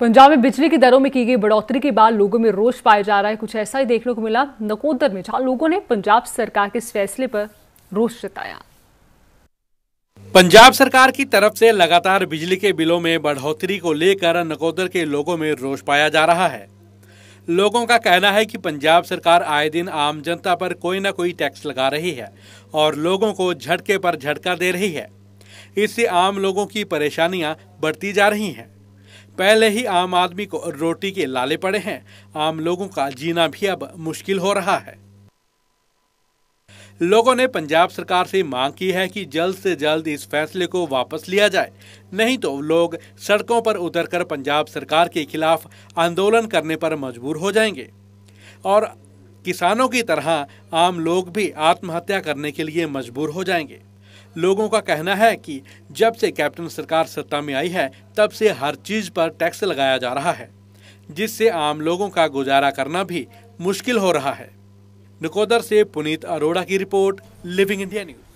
पंजाब में बिजली की दरों में की गई बढ़ोतरी के बाद लोगों में रोष पाया जा रहा है कुछ ऐसा ही देखने को मिला नकोदर में जहां लोगों ने पंजाब सरकार के इस फैसले पर रोष जताया पंजाब सरकार की तरफ से लगातार बिजली के बिलों में बढ़ोतरी को लेकर नकोदर के लोगों में रोष पाया जा रहा है लोगों का कहना है कि पंजाब सरकार आए दिन आम जनता पर कोई ना कोई टैक्स लगा रही है और लोगों को झटके पर झटका दे रही है इससे आम लोगों की परेशानियां बढ़ती जा रही हैं पहले ही आम आदमी को रोटी के लाले पड़े हैं आम लोगों का जीना भी अब मुश्किल हो रहा है लोगों ने पंजाब सरकार से मांग की है कि जल्द से जल्द इस फैसले को वापस लिया जाए नहीं तो लोग सड़कों पर उतरकर पंजाब सरकार के खिलाफ आंदोलन करने पर मजबूर हो जाएंगे और किसानों की तरह आम लोग भी आत्महत्या करने के लिए मजबूर हो जाएंगे लोगों का कहना है कि जब से कैप्टन सरकार सत्ता में आई है तब से हर चीज़ पर टैक्स लगाया जा रहा है जिससे आम लोगों का गुजारा करना भी मुश्किल हो रहा है नकोदर से पुनीत अरोड़ा की रिपोर्ट लिविंग इंडिया न्यूज